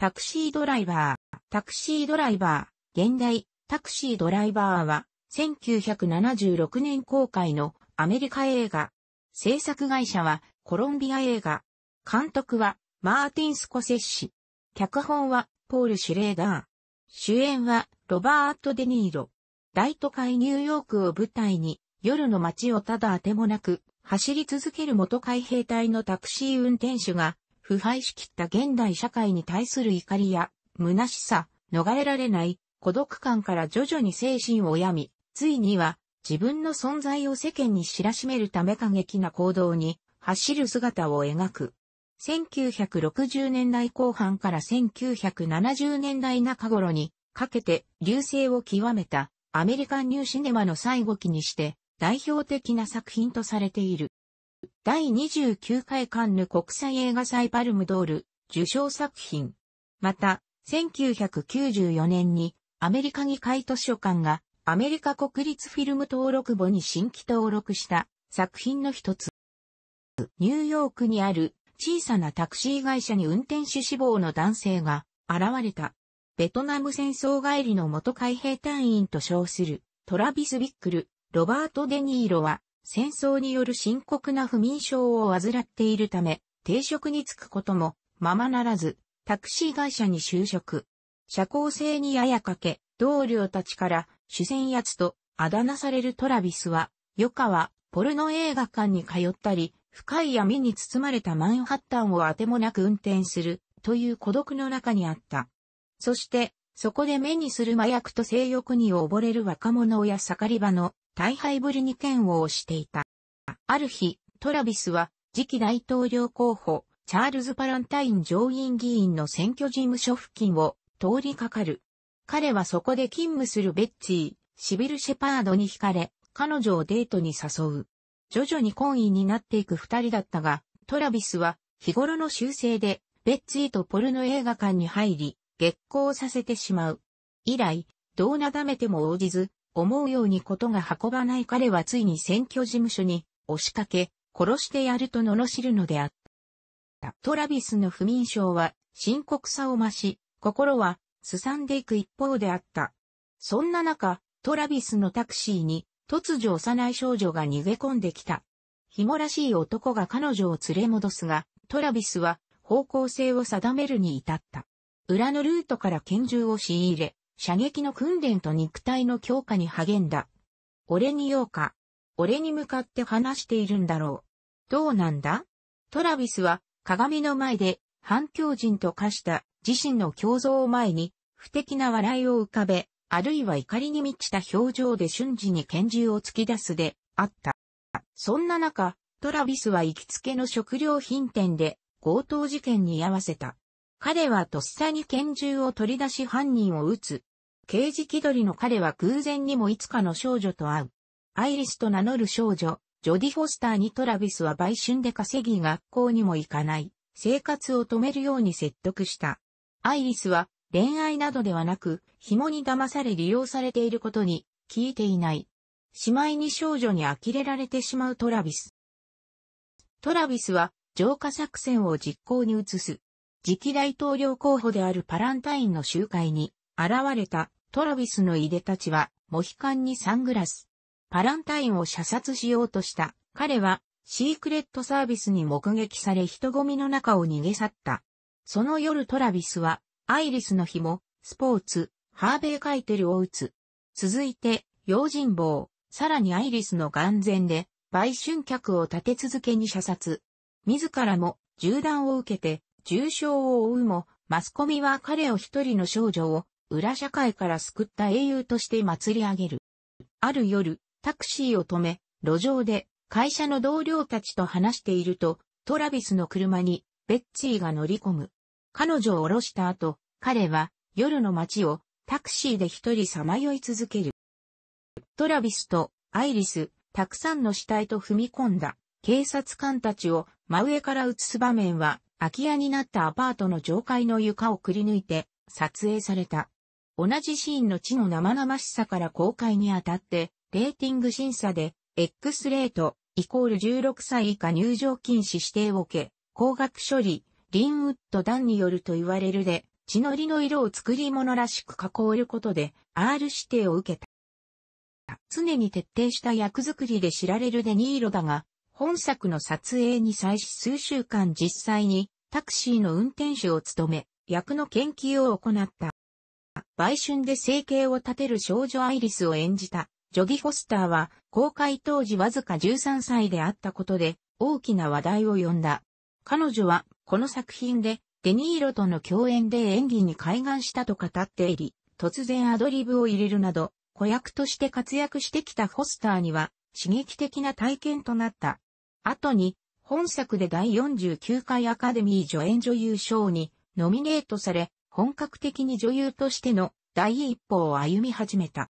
タクシードライバー、タクシードライバー、現代、タクシードライバーは、1976年公開のアメリカ映画。制作会社はコロンビア映画。監督はマーティン・スコセッシ。脚本はポール・シュレーダー。主演はロバート・デ・ニーロ。大都会ニューヨークを舞台に夜の街をただあてもなく走り続ける元海兵隊のタクシー運転手が腐敗しきった現代社会に対する怒りや、虚しさ、逃れられない、孤独感から徐々に精神を病み、ついには、自分の存在を世間に知らしめるため過激な行動に、走る姿を描く。1960年代後半から1970年代中頃にかけて流星を極めたアメリカンニューシネマの最後期にして代表的な作品とされている。第29回カンヌ国際映画祭パルムドール受賞作品。また、1994年にアメリカ議会図書館がアメリカ国立フィルム登録簿に新規登録した作品の一つ。ニューヨークにある小さなタクシー会社に運転手志望の男性が現れた。ベトナム戦争帰りの元海兵隊員と称するトラビス・ビックル、ロバート・デ・ニーロは戦争による深刻な不眠症を患っているため、定職に就くこともままならず、タクシー会社に就職。社交性にややかけ、同僚たちから主戦奴とあだ名されるトラビスは、余はポルノ映画館に通ったり、深い闇に包まれたマンハッタンをあてもなく運転する、という孤独の中にあった。そして、そこで目にする麻薬と性欲に溺れる若者や盛り場の大敗ぶりに剣を押していた。ある日、トラビスは、次期大統領候補、チャールズ・パランタイン上院議員の選挙事務所付近を通りかかる。彼はそこで勤務するベッチー、シビル・シェパードに惹かれ、彼女をデートに誘う。徐々に懇意になっていく二人だったが、トラビスは日頃の修正で、ベッチーとポルノ映画館に入り、激光させてしまう。以来、どうなだめても応じず、思うようにことが運ばない彼はついに選挙事務所に押しかけ、殺してやると罵るのであった。トラビスの不眠症は深刻さを増し、心はすさんでいく一方であった。そんな中、トラビスのタクシーに突如幼い少女が逃げ込んできた。ひもらしい男が彼女を連れ戻すが、トラビスは方向性を定めるに至った。裏のルートから拳銃を仕入れ、射撃の訓練と肉体の強化に励んだ。俺に言おうか。俺に向かって話しているんだろう。どうなんだトラビスは鏡の前で反響人と化した自身の胸像を前に不敵な笑いを浮かべ、あるいは怒りに満ちた表情で瞬時に拳銃を突き出すであった。そんな中、トラビスは行きつけの食料品店で強盗事件に居合わせた。彼はとっさに拳銃を取り出し犯人を撃つ刑事気取りの彼は偶然にもいつかの少女と会う。アイリスと名乗る少女、ジョディ・フォスターにトラビスは売春で稼ぎ学校にも行かない、生活を止めるように説得した。アイリスは恋愛などではなく、紐に騙され利用されていることに聞いていない。しまいに少女に呆れられてしまうトラビス。トラビスは浄化作戦を実行に移す。次期大統領候補であるパランタインの集会に現れたトラビスのいでたちは、モヒカンにサングラス。パランタインを射殺しようとした。彼は、シークレットサービスに目撃され人混みの中を逃げ去った。その夜トラビスは、アイリスの紐、スポーツ、ハーベイカイテルを撃つ。続いて、用心棒、さらにアイリスの眼前で、売春客を立て続けに射殺。自らも、銃弾を受けて、重傷を負うも、マスコミは彼を一人の少女を、裏社会から救った英雄として祭り上げる。ある夜、タクシーを止め、路上で会社の同僚たちと話していると、トラビスの車にベッチーが乗り込む。彼女を降ろした後、彼は夜の街をタクシーで一人さまよい続ける。トラビスとアイリス、たくさんの死体と踏み込んだ警察官たちを真上から映す場面は空き家になったアパートの上階の床をくり抜いて撮影された。同じシーンの地の生々しさから公開にあたって、レーティング審査で、X レート、イコール16歳以下入場禁止指定を受け、高額処理、リンウッド団によると言われるで、血のりの色を作り物らしく囲ることで、R 指定を受けた。常に徹底した役作りで知られるデニーロだが、本作の撮影に際し数週間実際にタクシーの運転手を務め、役の研究を行った。売春で生計を立てる少女アイリスを演じた、ジョギ・フォスターは、公開当時わずか13歳であったことで、大きな話題を呼んだ。彼女は、この作品で、デニーロとの共演で演技に開眼したと語っており、突然アドリブを入れるなど、子役として活躍してきたフォスターには、刺激的な体験となった。後に、本作で第49回アカデミー助演女優賞にノミネートされ、本格的に女優としての第一歩を歩み始めた。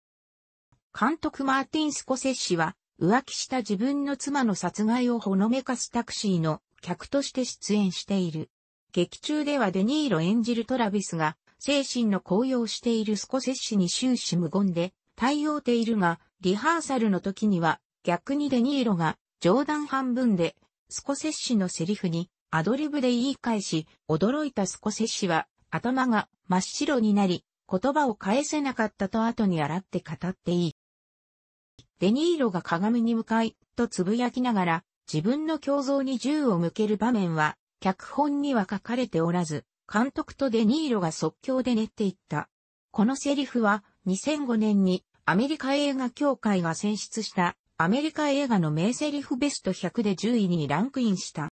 監督マーティン・スコセッシは、浮気した自分の妻の殺害をほのめかすタクシーの客として出演している。劇中ではデニーロ演じるトラビスが、精神の高揚しているスコセッシに終始無言で、対応ているが、リハーサルの時には、逆にデニーロが、冗談半分で、スコセッシのセリフに、アドリブで言い返し、驚いたスコセッシは、頭が真っ白になり、言葉を返せなかったと後に洗って語っていい。デニーロが鏡に向かい、とつぶやきながら、自分の胸像に銃を向ける場面は、脚本には書かれておらず、監督とデニーロが即興で練っていった。このセリフは、2005年にアメリカ映画協会が選出したアメリカ映画の名セリフベスト100で10位にランクインした。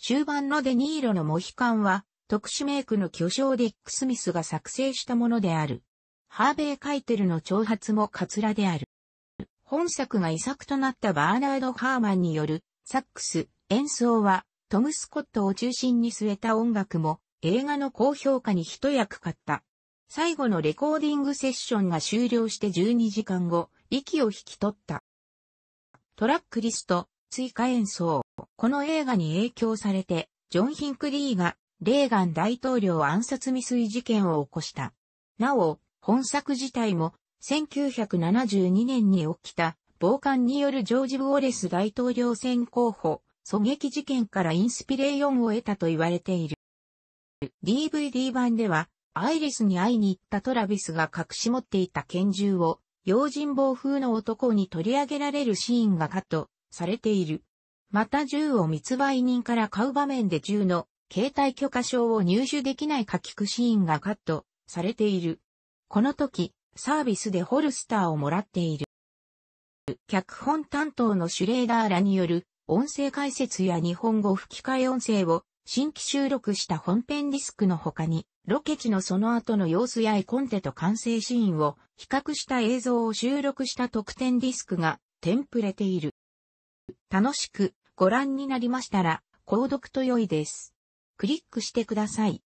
終盤のデニーロのモヒカンは特殊メイクの巨匠ディック・スミスが作成したものである。ハーベイ・カイテルの挑発もカツラである。本作が遺作となったバーナード・ハーマンによるサックス、演奏はトム・スコットを中心に据えた音楽も映画の高評価に一役買った。最後のレコーディングセッションが終了して12時間後、息を引き取った。トラックリスト、追加演奏。この映画に影響されて、ジョン・ヒンクリーがレーガン大統領暗殺未遂事件を起こした。なお、本作自体も、1972年に起きた、暴漢によるジョージ・ウォレス大統領選候補、狙撃事件からインスピレーションを得たと言われている。DVD 版では、アイリスに会いに行ったトラビスが隠し持っていた拳銃を、用心棒風の男に取り上げられるシーンがカットされている。また銃を密売人から買う場面で銃の携帯許可証を入手できない書きくシーンがカットされている。この時、サービスでホルスターをもらっている。脚本担当のシュレーダーらによる音声解説や日本語吹き替え音声を新規収録した本編ディスクの他に、ロケ地のその後の様子や絵コンテと完成シーンを比較した映像を収録した特典ディスクがテンプレている。楽しくご覧になりましたら、購読と良いです。クリックしてください。